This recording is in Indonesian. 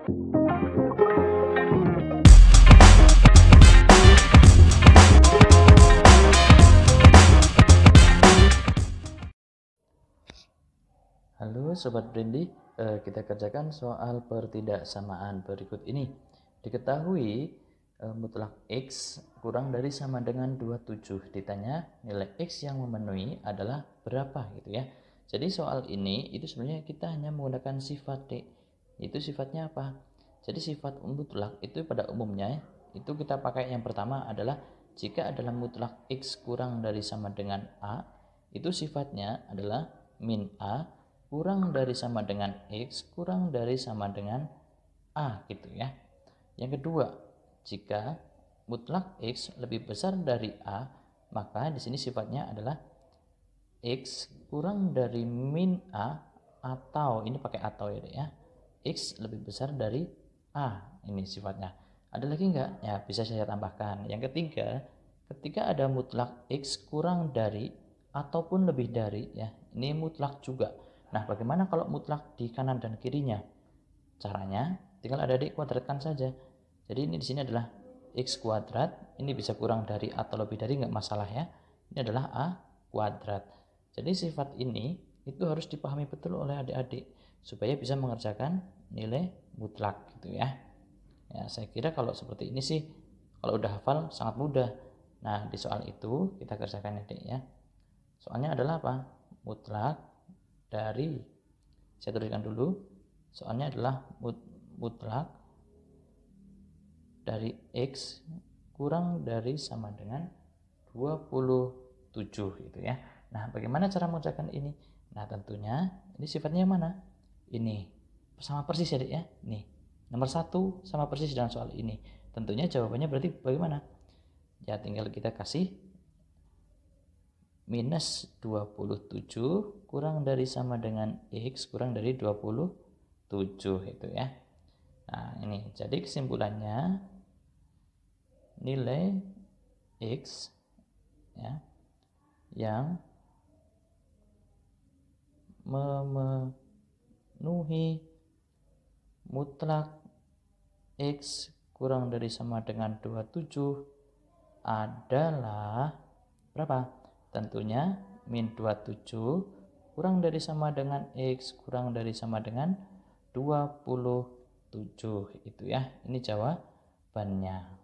Halo Sobat Brindy. Eh, kita kerjakan soal pertidaksamaan berikut ini. Diketahui eh, mutlak X kurang dari sama dengan 27. Ditanya nilai X yang memenuhi adalah berapa gitu ya. Jadi soal ini itu sebenarnya kita hanya menggunakan sifat itu sifatnya apa jadi sifat mutlak itu pada umumnya ya, itu kita pakai yang pertama adalah jika adalah mutlak x kurang dari sama dengan a itu sifatnya adalah min a kurang dari sama dengan x kurang dari sama dengan a gitu ya yang kedua jika mutlak x lebih besar dari a maka di sini sifatnya adalah x kurang dari min a atau ini pakai atau ya ya X lebih besar dari A. Ini sifatnya. Ada lagi nggak? Ya, bisa saya tambahkan. Yang ketiga, ketika ada mutlak X kurang dari ataupun lebih dari, ya, ini mutlak juga. Nah, bagaimana kalau mutlak di kanan dan kirinya? Caranya, tinggal ada di kuadratkan saja. Jadi ini di sini adalah x kuadrat, ini bisa kurang dari atau lebih dari nggak masalah ya. Ini adalah a kuadrat. Jadi sifat ini itu harus dipahami betul oleh adik-adik supaya bisa mengerjakan nilai mutlak gitu ya. Ya, saya kira kalau seperti ini sih kalau udah hafal sangat mudah. Nah, di soal itu kita kerjakan Dek ya. Soalnya adalah apa? Mutlak dari saya tuliskan dulu. Soalnya adalah mutlak dari x kurang dari sama dengan 27 gitu ya. Nah, bagaimana cara mengerjakan ini? Nah, tentunya ini sifatnya mana? Ini sama persis ya, Dek, ya. Nih, nomor satu sama persis dalam soal ini. Tentunya jawabannya berarti bagaimana? Ya, tinggal kita kasih minus 27 kurang dari sama dengan X kurang dari 27 itu ya. Nah ini jadi kesimpulannya nilai X ya, yang memenuhi mutlak X kurang dari sama dengan 27 adalah berapa? Tentunya min 27 kurang dari sama dengan X kurang dari sama dengan 27 itu ya. Ini jawabannya.